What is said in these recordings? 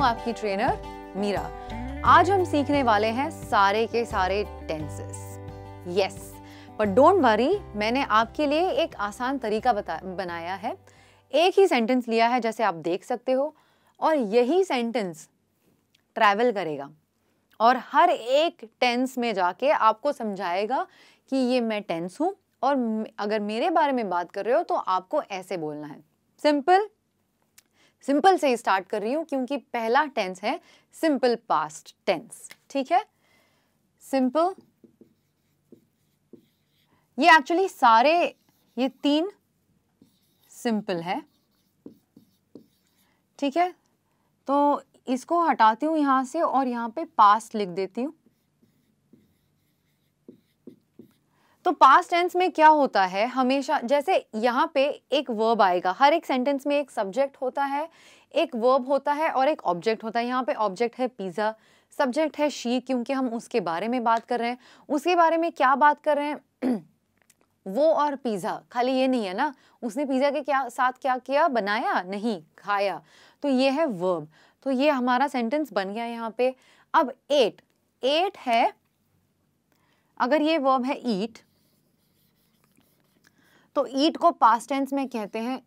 आपकी ट्रेनर मीरा आज हम सीखने वाले हैं सारे के सारे tenses yes but don't worry मैंने आपके लिए एक आसान तरीका बता बनाया है एक ही सेंटेंस लिया है जैसे आप देख सकते हो और यही सेंटेंस ट्रैवल करेगा और हर एक टेंस में जाके आपको समझाएगा कि ये मैं टेंस हूँ और अगर मेरे बारे में बात कर रहे हो तो आपको ऐसे बोलना है सिंपल सिंपल से ही स्टार्ट कर रही हूँ क्योंकि पहला टेंस है सिंपल पास्ट टेंस ठीक है सिंपल ये एक्चुअली सारे ये तीन सिंपल है ठीक है तो इसको हटाती हूँ यहाँ से और यहाँ पे पास्ट लिख देती हूँ तो पास्ट टेंस में क्या होता है हमेशा जैसे यहाँ पे एक वर्ब आएगा हर एक सेंटेंस में एक सब्जेक्ट होता है एक वर्ब होता है और एक ऑब्जेक्ट होता है यहाँ पे ऑब्जेक्ट है पिज़्ज़ा सब्जेक्ट है शी क्योंकि हम उसके बारे में बात कर रहे हैं उसके बारे में क्या बात कर रहे हैं वो और पिज़्ज़ा खाली ये नहीं है ना उसने पिज़्ज़ा के क्या साथ क्या किया बनाया नहीं खाया तो ये है वर्ब तो ये हमारा सेंटेंस बन गया यहाँ पे अब एट एट है अगर ये वर्ब है ईट तो ईट को पास्ट टेंस में कहते हैं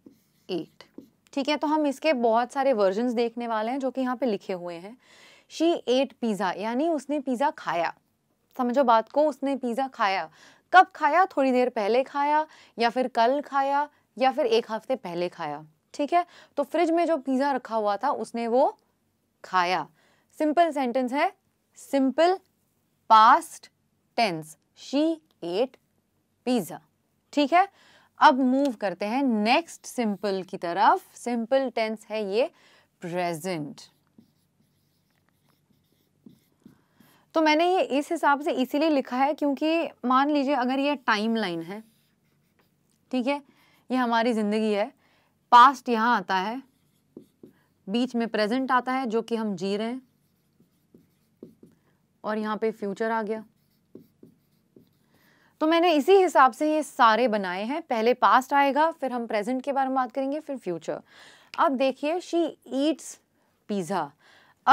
एट ठीक है तो हम इसके बहुत सारे वर्जन देखने वाले हैं जो कि यहाँ पे लिखे हुए हैं शी एट पिज़्ज़ा यानी उसने पिज़्ज़ा खाया समझो बात को उसने पिज़्ज़ा खाया कब खाया थोड़ी देर पहले खाया या फिर कल खाया या फिर एक हफ्ते पहले खाया ठीक है तो फ्रिज में जो पिज़्ज़ा रखा हुआ था उसने वो खाया सिंपल सेंटेंस है simple past tense she ate pizza ठीक है अब मूव करते हैं नेक्स्ट सिंपल की तरफ सिंपल टेंस है ये प्रेजेंट तो मैंने ये इस हिसाब से इसीलिए लिखा है क्योंकि मान लीजिए अगर ये टाइमलाइन है ठीक है ये हमारी ज़िंदगी है पास्ट यहां आता है बीच में प्रेजेंट आता है जो कि हम जी रहे हैं और यहां पे फ्यूचर आ गया तो मैंने इसी हिसाब से ये सारे बनाए हैं पहले पास्ट आएगा फिर हम प्रेजेंट के बारे में बात करेंगे फिर फ्यूचर अब देखिए शी ईट्स पिज़्ज़ा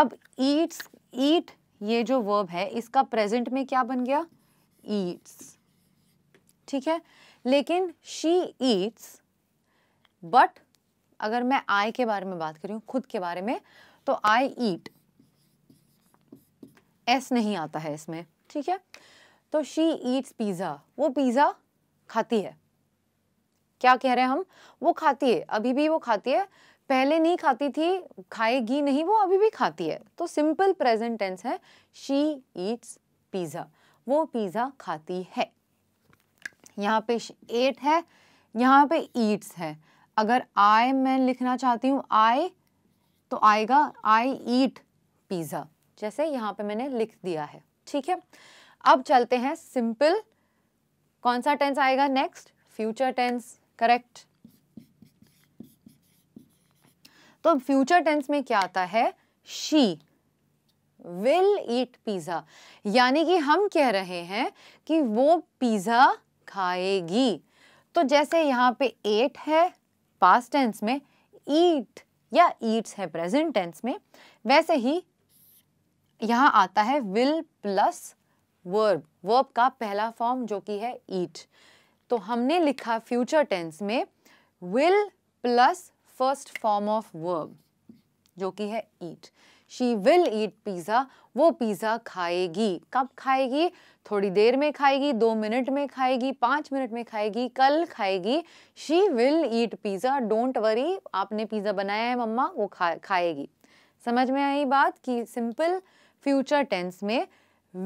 अब ईट्स ईट ये जो वर्ब है इसका प्रेजेंट में क्या बन गया ईट्स ठीक है लेकिन शी ईट्स बट अगर मैं आई के बारे में बात करी खुद के बारे में तो आई ईट एस नहीं आता है इसमें ठीक है तो शी ईट्स पिज़्ज़ा वो पिज़्ज़ा खाती है क्या कह रहे हैं हम वो खाती है अभी भी वो खाती है पहले नहीं खाती थी खाएगी नहीं वो अभी भी खाती है तो सिंपल प्रेजेंट टेंस है शी ईट्स पिज़्ज़ा वो पिज़्ज़ा खाती है यहाँ पे एट है यहाँ पे ईट्स है अगर आई मैं लिखना चाहती हूँ आई तो आएगा आई ईट पिज़्ज़ा जैसे यहाँ पे मैंने लिख दिया है ठीक है अब चलते हैं सिंपल कौन सा टेंस आएगा नेक्स्ट फ्यूचर टेंस करेक्ट तो फ्यूचर टेंस में क्या आता है शी विल ईट पिज़्ज़ा यानी कि हम कह रहे हैं कि वो पिज़्ज़ा खाएगी तो जैसे यहाँ पे एट है पास्ट टेंस में ईट या ईट्स है प्रेजेंट टेंस में वैसे ही यहाँ आता है विल प्लस वर्ब वर्ब का पहला फॉर्म जो कि है ईट तो हमने लिखा फ्यूचर टेंस में will plus first form of verb जो कि है eat she will eat pizza वो पिज़्ज़ा खाएगी कब खाएगी थोड़ी देर में खाएगी दो मिनट में खाएगी पाँच मिनट में खाएगी कल खाएगी she will eat pizza don't worry आपने पिज़्ज़ा बनाया है मम्मा वो खा खाएगी समझ में आई बात कि सिंपल फ्यूचर टेंस में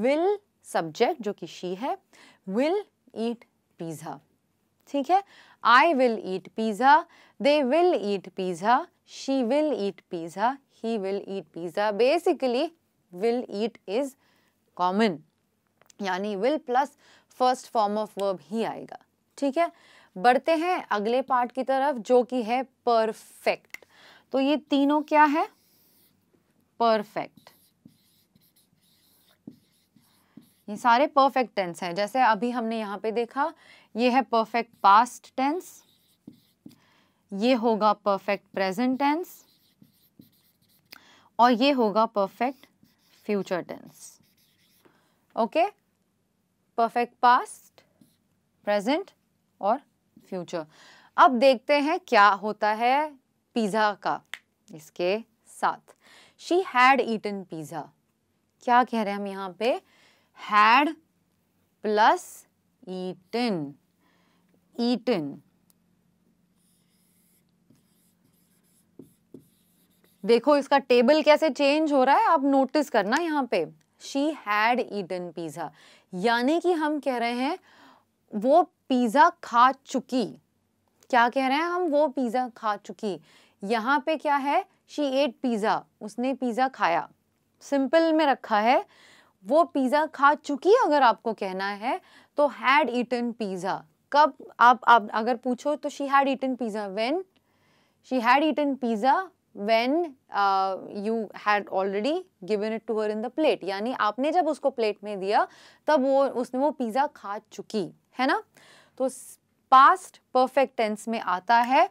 विल सब्जेक्ट जो कि शी है विल ईट पिज़्ज़ा ठीक है I will eat pizza they will eat pizza she will eat pizza he will eat pizza basically will eat is common यानी will plus first form of verb ही आएगा ठीक है बढ़ते हैं अगले पार्ट की तरफ जो कि है परफेक्ट तो ये तीनों क्या है परफेक्ट ये सारे परफेक्ट टेंस हैं जैसे अभी हमने यहां पे देखा ये है परफेक्ट पास्ट टेंस ये होगा परफेक्ट प्रेजेंट टेंस और ये होगा perfect future tense okay perfect past present और फ्यूचर अब देखते हैं क्या होता है पिज़्ज़ा का इसके साथ शी हैड ईटन पिज़्ज़ा क्या कह रहे हैं हम यहाँ पे हैड प्लस ईटन ईटन देखो इसका टेबल कैसे चेंज हो रहा है आप नोटिस करना यहाँ पे शी हैड ईटन पिज़्ज़ा यानी कि हम कह रहे हैं वो पिज़्ज़ा खा चुकी क्या कह रहे हैं हम वो पिज़्ज़ा खा चुकी यहाँ पे क्या है शी एट पिज़्ज़ा उसने पिज़्ज़ा खाया सिंपल में रखा है वो पिज़्ज़ा खा चुकी अगर आपको कहना है तो हैड ईटन पिज़्ज़ा कब आप आप अगर पूछो तो she had eaten pizza when she had eaten pizza when you had already given it it to her in the यानी आपने जब उसको प्लेट में दिया तब वो उसने वो पिज़्ज़ा खा चुकी है ना तो पास्ट परफेक्ट टेंस में आता है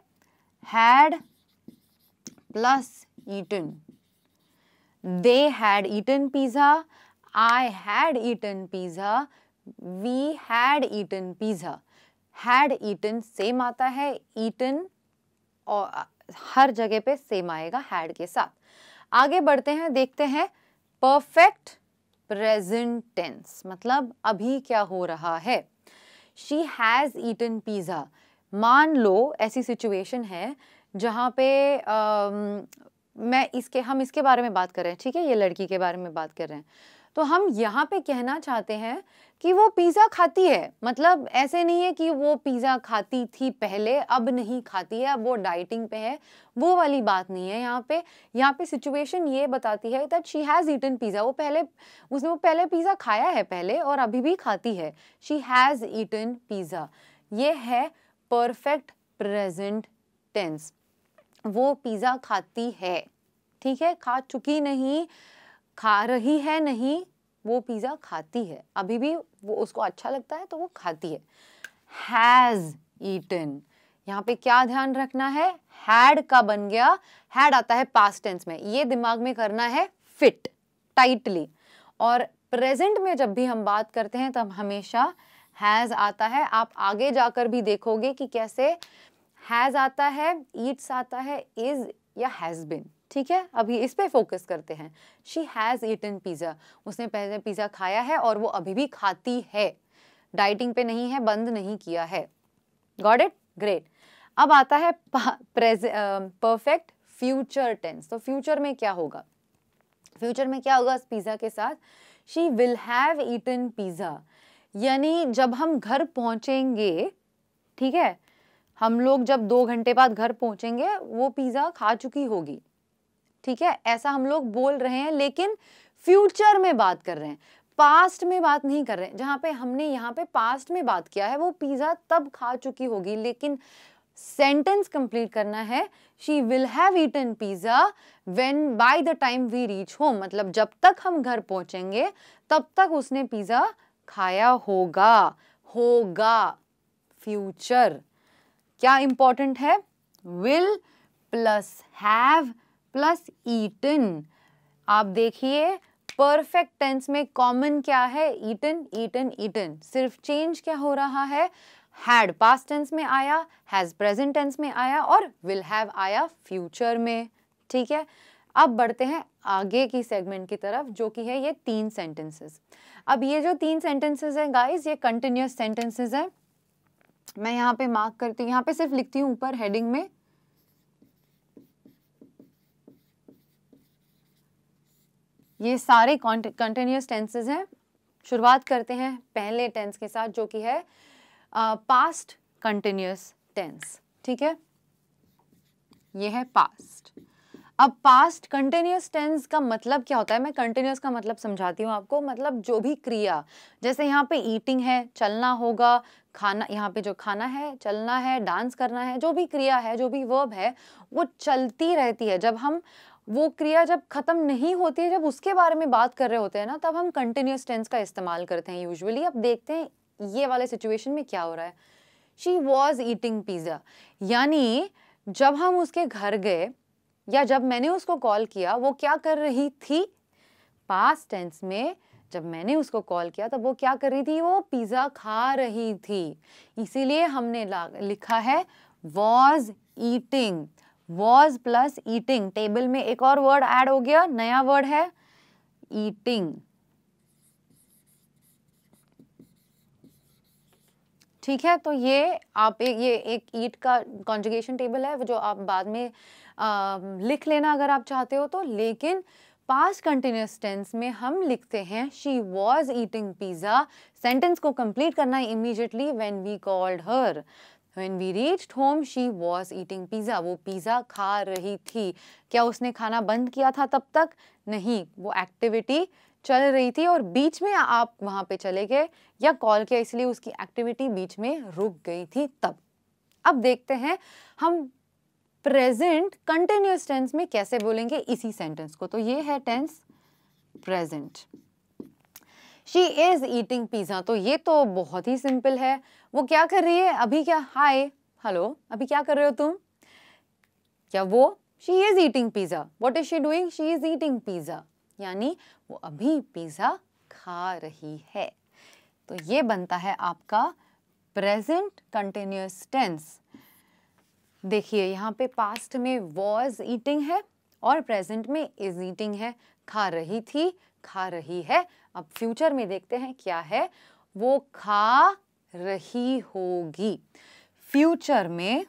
had plus eaten they had eaten pizza I had eaten pizza we had eaten pizza had eaten same आता है ईटन और हर जगह पे सेम आएगा हैड के साथ आगे बढ़ते हैं देखते हैं परफेक्ट प्रेजेंट टेंस मतलब अभी क्या हो रहा है शी हैज़ ईटन पिज़्ज़ा मान लो ऐसी सिचुएशन है जहाँ पे आ, मैं इसके हम इसके बारे में बात कर रहे हैं ठीक है ये लड़की के बारे में बात कर रहे हैं तो हम यहाँ पे कहना चाहते हैं कि वो पिज़्ज़ा खाती है मतलब ऐसे नहीं है कि वो पिज़्ज़ा खाती थी पहले अब नहीं खाती है अब वो डाइटिंग पे है वो वाली बात नहीं है यहाँ पे यहाँ पे सिचुएशन ये बताती है that she has eaten pizza वो पहले उसने वो पहले पिज़्ज़ा खाया है पहले और अभी भी खाती है शी हैज़ ईटन पिज़्ज़ा ये है परफेक्ट प्रेजेंट टेंस वो पिज़्ज़ा खाती है ठीक है खा चुकी नहीं खा रही है नहीं वो पिज़्ज़ा खाती है अभी भी वो उसको अच्छा लगता है तो वो खाती है हैज़ ईटन यहाँ पे क्या ध्यान रखना है हैड का बन गया हैड आता है पास्ट टेंस में ये दिमाग में करना है फिट टाइटली और प्रेजेंट में जब भी हम बात करते हैं तब हमेशा हैज़ आता है आप आगे जाकर भी देखोगे कि कैसे हैज़ आता है ईट्स आता है इज़ या हैज़ बिन ठीक है अभी इस पे फोकस करते हैं शी हैज़ ईटन पिज़्ज़ा उसने पहले पिज़्ज़ा खाया है और वो अभी भी खाती है डाइटिंग पे नहीं है बंद नहीं किया है गॉड इट ग्रेट अब आता है परफेक्ट फ्यूचर टेंस तो फ्यूचर में क्या होगा फ्यूचर में क्या होगा उस पिज़्ज़ा के साथ she will have eaten pizza यानी जब हम घर पहुंचेंगे ठीक है हम लोग जब दो घंटे बाद घर पहुंचेंगे वो पिज़्ज़ा खा चुकी होगी ठीक है ऐसा हम लोग बोल रहे हैं लेकिन फ्यूचर में बात कर रहे हैं पास्ट में बात नहीं कर रहे हैं जहाँ पे हमने यहाँ पे पास्ट में बात किया है वो पिज़्ज़ा तब खा चुकी होगी लेकिन सेंटेंस कंप्लीट करना है she will have eaten pizza when by the time we reach home मतलब जब तक हम घर पहुँचेंगे तब तक उसने पिज़्ज़ा खाया होगा होगा फ्यूचर क्या इंपॉर्टेंट है will plus have plus eaten आप देखिए परफेक्ट टेंस में कॉमन क्या है ईटन ईटन ईटन सिर्फ चेंज क्या हो रहा है हैड पास्ट टेंस में आया हैज प्रेजेंट टेंस में आया और विल हैव आया फ्यूचर में ठीक है अब बढ़ते हैं आगे की सेगमेंट की तरफ जो कि है ये तीन सेंटेंसेस अब ये जो तीन सेंटेंसेस हैं गाइस ये कंटिन्यूस सेंटेंसेस हैं मैं यहाँ पे मार्क करती हूँ यहाँ पे सिर्फ लिखती हूँ ऊपर हेडिंग में ये सारे कंटिन्यूस टेंसेज हैं शुरुआत करते हैं पहले टेंस के साथ जो कि है पास्ट कंटिन्यूस टेंस ठीक है ये है पास्ट अब पास्ट कंटिन्यूस टेंस का मतलब क्या होता है मैं कंटिन्यूस का मतलब समझाती हूँ आपको मतलब जो भी क्रिया जैसे यहाँ पे ईटिंग है चलना होगा खाना यहाँ पे जो खाना है चलना है डांस करना है जो भी क्रिया है जो भी वर्ब है वो चलती रहती है जब हम वो क्रिया जब ख़त्म नहीं होती है जब उसके बारे में बात कर रहे होते हैं ना तब हम कंटिन्यूस टेंस का इस्तेमाल करते हैं यूजुअली अब देखते हैं ये वाले सिचुएशन में क्या हो रहा है शी वॉज ईटिंग पिज़्ज़ा यानी जब हम उसके घर गए या जब मैंने उसको कॉल किया वो क्या कर रही थी पास टेंस में जब मैंने उसको कॉल किया तब वो क्या कर रही थी वो पिज़्ज़ा खा रही थी इसीलिए हमने लिखा है was eating was plus eating table में एक और वर्ड एड हो गया नया वर्ड है ईटिंग ठीक है तो ये आप ए, ये एक ईट का कॉन्जुगेशन टेबल है जो आप बाद में आ, लिख लेना अगर आप चाहते हो तो लेकिन पास कंटिन्यूस टेंस में हम लिखते हैं she was eating pizza sentence को कंप्लीट करना है immediately when we called her When we reached home, she was eating pizza. वो पिज़्ज़ा खा रही थी क्या उसने खाना बंद किया था तब तक नहीं वो एक्टिविटी चल रही थी और बीच में आप वहाँ पे चले गए या कॉल किया इसलिए उसकी एक्टिविटी बीच में रुक गई थी तब अब देखते हैं हम प्रेजेंट कंटिन्यूस टेंस में कैसे बोलेंगे इसी सेंटेंस को तो ये है tense present she is eating pizza तो ये तो बहुत ही सिंपल है वो क्या कर रही है अभी क्या हाय हेलो अभी क्या कर रहे हो तुम क्या वो she is eating pizza what is she doing she is eating pizza यानी वो अभी पिज़्ज़ा खा रही है तो ये बनता है आपका प्रेजेंट कंटिन्यूस टेंस देखिए यहाँ पे पास्ट में वॉज ईटिंग है और प्रेजेंट में इज ईटिंग है खा रही थी खा रही है अब फ्यूचर में देखते हैं क्या है वो खा रही होगी फ्यूचर में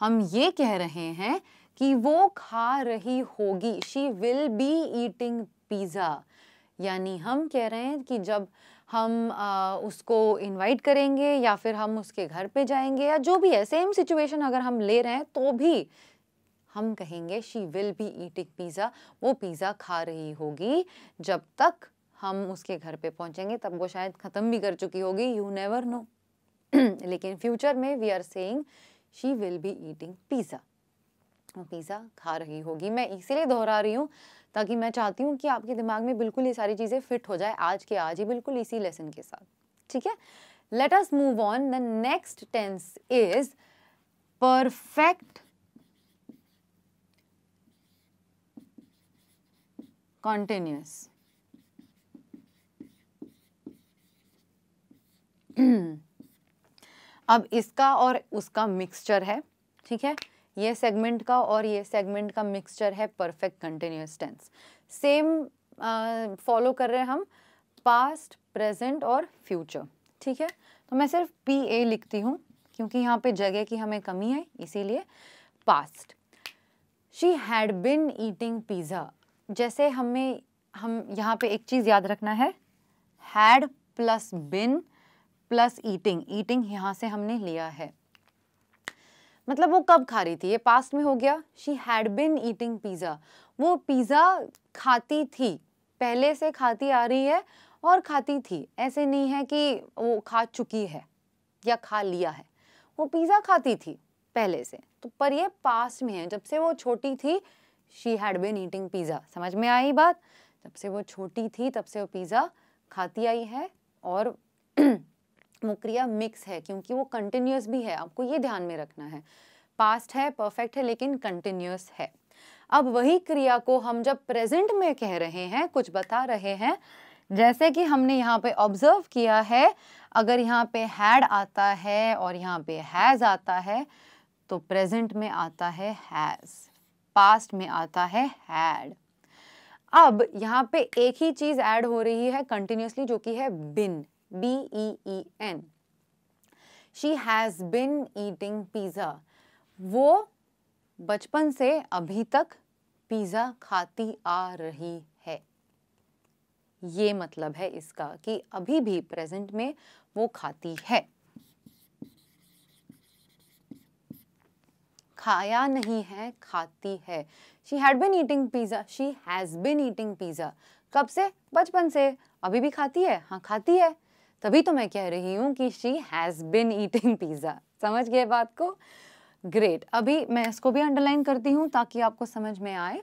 हम ये कह रहे हैं कि वो खा रही होगी she will be eating pizza यानी हम कह रहे हैं कि जब हम आ, उसको इनवाइट करेंगे या फिर हम उसके घर पे जाएंगे या जो भी है सेम सिचुएशन अगर हम ले रहे हैं तो भी हम कहेंगे she will be eating pizza वो पिज़्ज़ा खा रही होगी जब तक हम उसके घर पे पहुंचेंगे तब वो शायद ख़त्म भी कर चुकी होगी यू नेवर नो लेकिन फ्यूचर में we are saying she will be eating pizza वो पिज़्ज़ा खा रही होगी मैं इसीलिए दोहरा रही हूँ ताकि मैं चाहती हूँ कि आपके दिमाग में बिल्कुल ये सारी चीज़ें फिट हो जाए आज के आज ही बिल्कुल इसी लेसन के साथ ठीक है let us move on the next tense is perfect continuous. अब इसका और उसका मिक्सचर है ठीक है ये सेगमेंट का और ये सेगमेंट का मिक्सचर है perfect continuous tense same follow कर रहे हैं हम पास्ट प्रेजेंट और फ्यूचर ठीक है तो मैं सिर्फ पी ए लिखती हूँ क्योंकि यहाँ पे जगह की हमें कमी है इसीलिए past she had been eating pizza जैसे हमें हम यहाँ पे एक चीज़ याद रखना है had plus been plus eating eating यहाँ से हमने लिया है मतलब वो कब खा रही थी ये पास्ट में हो गया she had been eating pizza वो पिज़्ज़ा खाती थी पहले से खाती आ रही है और खाती थी ऐसे नहीं है कि वो खा चुकी है या खा लिया है वो पिज़्ज़ा खाती थी पहले से तो पर ये पास्ट में है जब से वो छोटी थी she had been eating pizza समझ में आई बात जब से वो छोटी थी तब से वो पिज़्ज़ा खाती आई है और वो क्रिया मिक्स है क्योंकि वो कंटिन्यूस भी है आपको ये ध्यान में रखना है पास्ट है परफेक्ट है लेकिन कंटिन्यूस है अब वही क्रिया को हम जब प्रेजेंट में कह रहे हैं कुछ बता रहे हैं जैसे कि हमने यहाँ पे ऑब्जर्व किया है अगर यहाँ पे हैड आता है और यहाँ पे हैज़ आता है तो प्रेजेंट में आता है हैज़ पास्ट में आता है हैड अब यहाँ पे एक ही चीज ऐड हो रही है कंटिन्यूसली जो कि है been B E E N she has been eating pizza वो बचपन से अभी तक पिज्जा खाती आ रही है ये मतलब है इसका कि अभी भी प्रेजेंट में वो खाती है खाया नहीं है खाती है she had been eating pizza she has been eating pizza कब से बचपन से अभी भी खाती है हाँ खाती है तभी तो मैं कह रही हूँ कि she has been eating pizza समझ गए बात को ग्रेट अभी मैं इसको भी अंडरलाइन करती हूँ ताकि आपको समझ में आए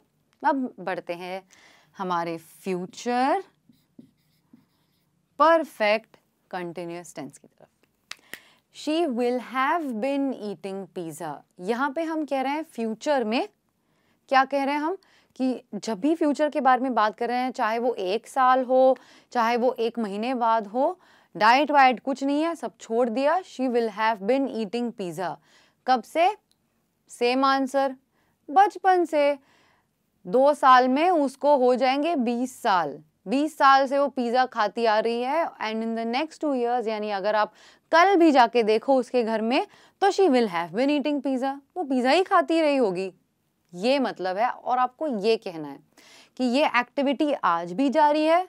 अब बढ़ते हैं हमारे फ्यूचर परफेक्ट कंटिन्यूस टेंस की तरफ she will have been eating pizza यहाँ पे हम कह रहे हैं फ्यूचर में क्या कह रहे हैं हम कि जब भी फ्यूचर के बारे में बात कर रहे हैं चाहे वो एक साल हो चाहे वो एक महीने बाद हो डाइट वाइट कुछ नहीं है सब छोड़ दिया she will have been eating pizza कब से सेम आंसर बचपन से दो साल में उसको हो जाएंगे बीस साल बीस साल से वो पिज़्ज़ा खाती आ रही है and in the next two years यानी अगर आप कल भी जाके देखो उसके घर में तो she will have been eating pizza वो पिज़्ज़ा ही खाती रही होगी ये मतलब है और आपको ये कहना है कि ये एक्टिविटी आज भी जारी है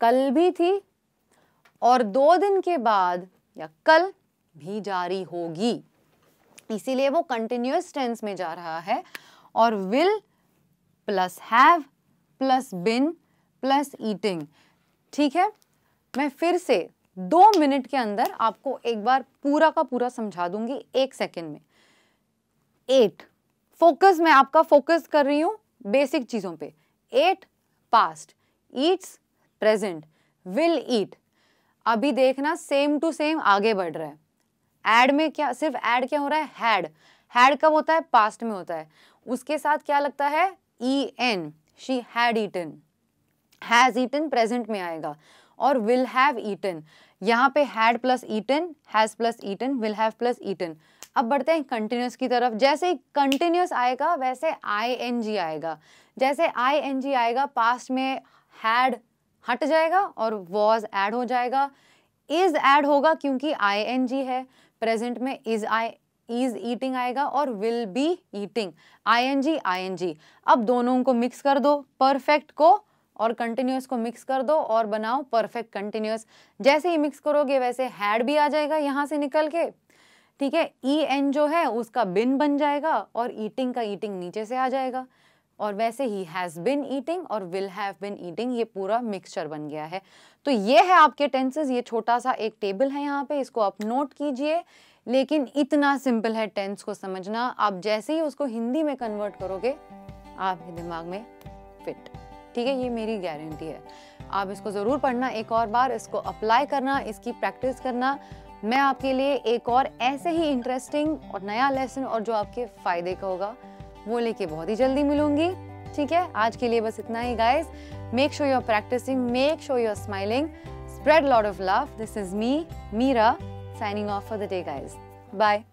कल भी थी और दो दिन के बाद या कल भी जारी होगी इसीलिए वो कंटिन्यूस टेंस में जा रहा है और will plus have plus been plus eating ठीक है मैं फिर से दो मिनट के अंदर आपको एक बार पूरा का पूरा समझा दूंगी एक सेकेंड में एट फोकस मैं आपका फोकस कर रही हूं बेसिक चीज़ों पे ate past eats present will eat अभी देखना सेम टू सेम आगे बढ़ रहा है एड में क्या सिर्फ एड क्या हो रहा है हैड हैड कब होता है पास्ट में होता है उसके साथ क्या लगता है E N she had eaten has eaten present में आएगा और विल हैव ईटन यहाँ पे had plus eaten has plus eaten will have plus eaten अब बढ़ते हैं कंटिन्यूस की तरफ जैसे कंटिन्यूस आएगा वैसे आई एन जी आएगा जैसे आई एन जी आएगा पास्ट में हैड हट जाएगा और वॉज ऐड हो जाएगा इज़ ऐड होगा क्योंकि आई एन जी है प्रेजेंट में इज़ आई इज ईटिंग आएगा और will be eating I N G I N G अब दोनों को मिक्स कर दो परफेक्ट को और कंटिन्यूस को मिक्स कर दो और बनाओ परफेक्ट कंटिन्यूस जैसे ही मिक्स करोगे वैसे हैड भी आ जाएगा यहाँ से निकल के ठीक है ई e एन जो है उसका बिन बन जाएगा और ईटिंग का ईटिंग नीचे से आ जाएगा और वैसे ही हैज़ बिन ईटिंग और विल हैव बिन ईटिंग ये पूरा मिक्सचर बन गया है तो ये है आपके टेंसेस ये छोटा सा एक टेबल है यहाँ पे इसको आप नोट कीजिए लेकिन इतना सिंपल है टेंस को समझना आप जैसे ही उसको हिंदी में कन्वर्ट करोगे आपके दिमाग में ठीक है ये मेरी गारंटी है आप इसको ज़रूर पढ़ना एक और बार इसको अप्लाई करना इसकी प्रैक्टिस करना मैं आपके लिए एक और ऐसे ही इंटरेस्टिंग और नया लेसन और जो आपके फ़ायदे का होगा वो लेके बहुत ही जल्दी मिलूंगी ठीक है आज के लिए बस इतना ही guys make sure your practicing make sure your smiling spread loads of love this is me Meera signing off for the day guys bye